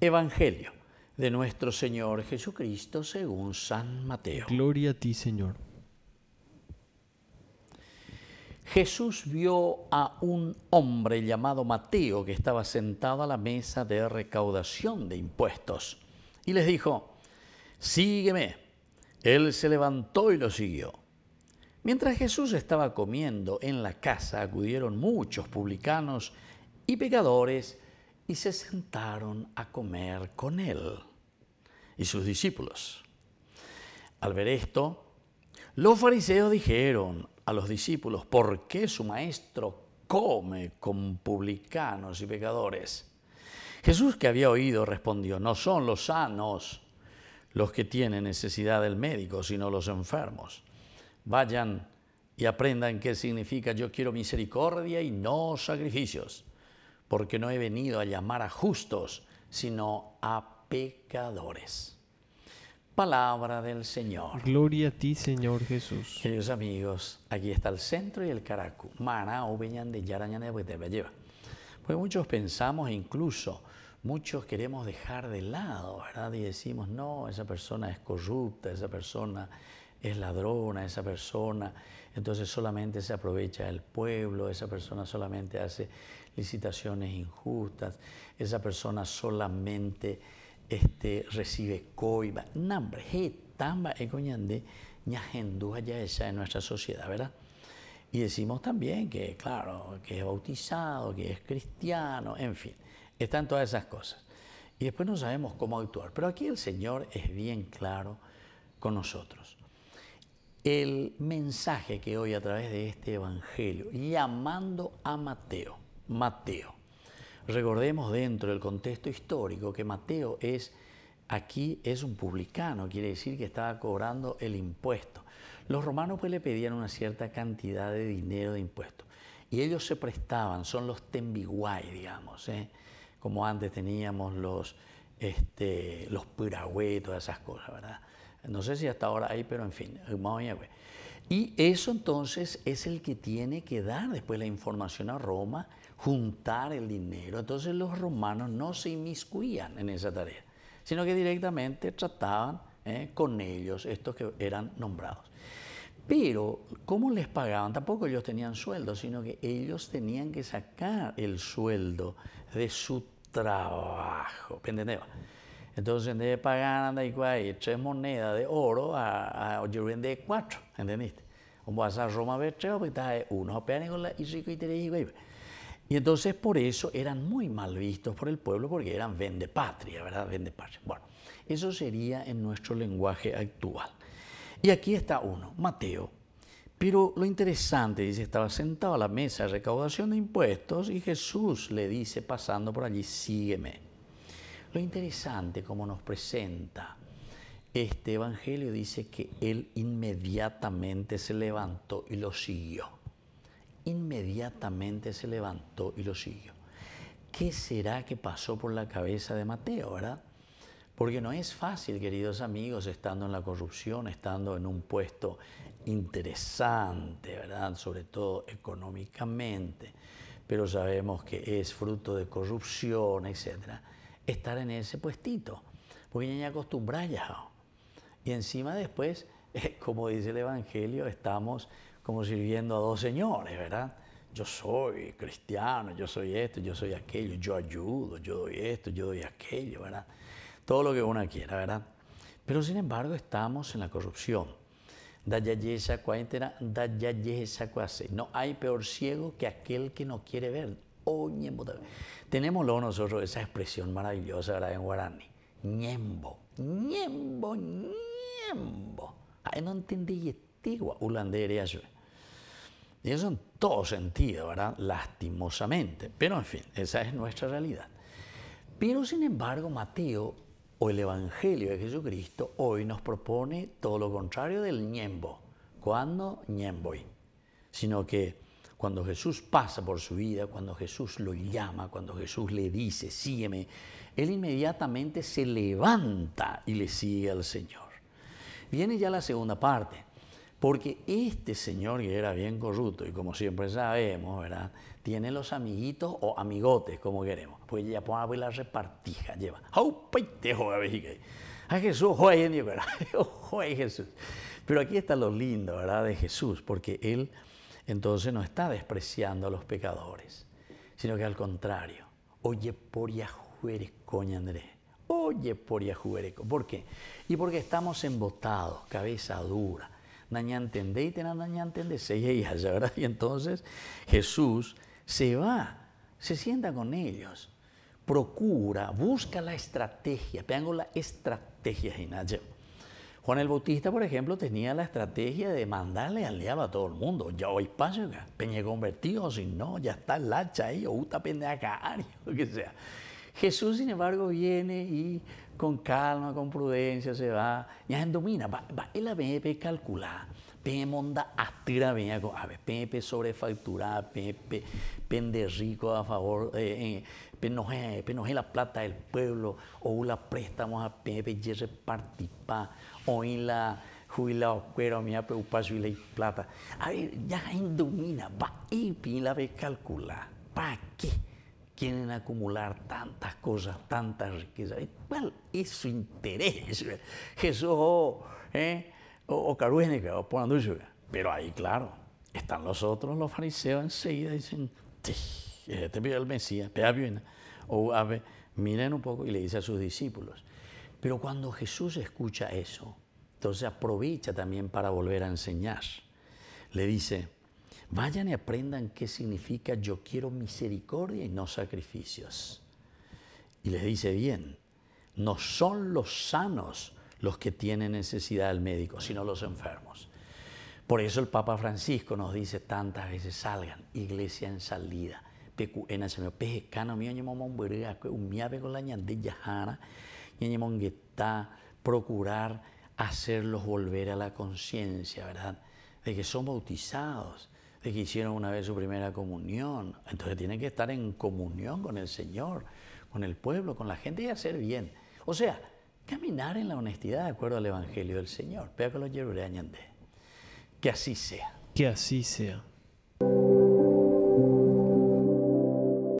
Evangelio de nuestro Señor Jesucristo según San Mateo. Gloria a ti, Señor. Jesús vio a un hombre llamado Mateo que estaba sentado a la mesa de recaudación de impuestos y les dijo, sígueme. Él se levantó y lo siguió. Mientras Jesús estaba comiendo en la casa, acudieron muchos publicanos y pecadores y se sentaron a comer con él y sus discípulos. Al ver esto, los fariseos dijeron a los discípulos, ¿por qué su maestro come con publicanos y pecadores? Jesús que había oído respondió, no son los sanos los que tienen necesidad del médico, sino los enfermos. Vayan y aprendan qué significa yo quiero misericordia y no sacrificios porque no he venido a llamar a justos, sino a pecadores. Palabra del Señor. Gloria a ti, Señor Jesús. Queridos amigos, aquí está el centro y el caracu. Mara, de lleva. Pues muchos pensamos, incluso muchos queremos dejar de lado, ¿verdad? Y decimos, no, esa persona es corrupta, esa persona es ladrona esa persona, entonces solamente se aprovecha el pueblo, esa persona solamente hace licitaciones injustas, esa persona solamente este, recibe coiba, nambre, tamba ecoñande, eh, jendu ya esa en nuestra sociedad, ¿verdad? Y decimos también que, claro, que es bautizado, que es cristiano, en fin, están todas esas cosas. Y después no sabemos cómo actuar. Pero aquí el Señor es bien claro con nosotros el mensaje que hoy a través de este Evangelio, llamando a Mateo, Mateo. Recordemos dentro del contexto histórico que Mateo es aquí es un publicano, quiere decir que estaba cobrando el impuesto. Los romanos pues le pedían una cierta cantidad de dinero de impuestos y ellos se prestaban, son los tembiguay, digamos, ¿eh? como antes teníamos los, este, los todas esas cosas, ¿verdad? No sé si hasta ahora hay, pero en fin, eh, Y eso entonces es el que tiene que dar después la información a Roma, juntar el dinero. Entonces los romanos no se inmiscuían en esa tarea, sino que directamente trataban eh, con ellos, estos que eran nombrados. Pero, ¿cómo les pagaban? Tampoco ellos tenían sueldo, sino que ellos tenían que sacar el sueldo de su trabajo. Entonces, en vez de pagar, anda tres monedas de oro, a, a, yo vendí cuatro, ¿entendiste? O vas a Roma ver tres, porque está eh, uno, con la y rico, y tres y Y entonces, por eso eran muy mal vistos por el pueblo, porque eran vende patria, ¿verdad? patria. Bueno, eso sería en nuestro lenguaje actual. Y aquí está uno, Mateo. Pero lo interesante, dice, estaba sentado a la mesa de recaudación de impuestos y Jesús le dice, pasando por allí, sígueme. Lo interesante, como nos presenta este Evangelio, dice que él inmediatamente se levantó y lo siguió. Inmediatamente se levantó y lo siguió. ¿Qué será que pasó por la cabeza de Mateo, verdad? Porque no es fácil, queridos amigos, estando en la corrupción, estando en un puesto interesante, ¿verdad? Sobre todo económicamente, pero sabemos que es fruto de corrupción, etcétera estar en ese puestito, porque ya, acostumbrar ya. Y encima después, eh, como dice el Evangelio, estamos como sirviendo a dos señores, ¿verdad? Yo soy cristiano, yo soy esto, yo soy aquello, yo ayudo, yo doy esto, yo doy aquello, ¿verdad? Todo lo que uno quiera, ¿verdad? Pero sin embargo estamos en la corrupción. No hay peor ciego que aquel que no quiere ver o ñembo. Tenemos luego nosotros esa expresión maravillosa ¿verdad? en guaraní. Ñembo, ñembo, ñembo. Ahí no entendí yestigua, Y eso en todo sentido, ¿verdad? Lastimosamente. Pero en fin, esa es nuestra realidad. Pero sin embargo, Mateo o el Evangelio de Jesucristo hoy nos propone todo lo contrario del ñembo. ¿Cuándo? ñemboy? Sino que cuando Jesús pasa por su vida, cuando Jesús lo llama, cuando Jesús le dice, sígueme, él inmediatamente se levanta y le sigue al Señor. Viene ya la segunda parte, porque este Señor que era bien corrupto, y como siempre sabemos, ¿verdad? Tiene los amiguitos o amigotes, como queremos. Pues ya pone pues, la repartija, lleva. A Jesús, Jesús. Pero aquí está lo lindo, ¿verdad? De Jesús, porque él entonces no está despreciando a los pecadores, sino que al contrario, oye por Yahweh, coña Andrés, oye por juereco, ¿Por qué? Y porque estamos embotados, cabeza dura, naña y naña y ¿verdad? Y entonces Jesús se va, se sienta con ellos, procura, busca la estrategia, peango la estrategia, nada Juan el Bautista, por ejemplo, tenía la estrategia de mandarle al diablo a todo el mundo. Ya hoy paso peñe convertido, si no, ya está el hacha ahí, o puta pendeja, lo que sea. Jesús, sin embargo, viene y con calma, con prudencia se va. Ya domina, va, va él a calcular. PEP onda atira ape a ver, PEP sobrefacturar, Pepe, pende rico a favor, eh, eh, Pepe no es la plata del pueblo, o la préstamo a Pepe y repartipa, o en la jubilado cuero, mira, va a preocupar plata. A ver, ya domina, va y la ve calcular. ¿Para qué? quieren acumular tantas cosas, tantas riquezas. ¿Cuál es su interés? Jesús o, eh, o, o, Pero ahí, claro, están los otros, los fariseos enseguida dicen, este es eh, el Mesías, te bien. O a miren un poco y le dice a sus discípulos. Pero cuando Jesús escucha eso, entonces aprovecha también para volver a enseñar. Le dice, Vayan y aprendan qué significa yo quiero misericordia y no sacrificios. Y les dice bien, no son los sanos los que tienen necesidad del médico, sino los enfermos. Por eso el Papa Francisco nos dice tantas veces, salgan, iglesia en salida. En el pejecano la procurar hacerlos volver a la conciencia, ¿verdad? De que son bautizados, que hicieron una vez su primera comunión. Entonces tienen que estar en comunión con el Señor, con el pueblo, con la gente y hacer bien. O sea, caminar en la honestidad de acuerdo al Evangelio del Señor. Que así sea. Que así sea.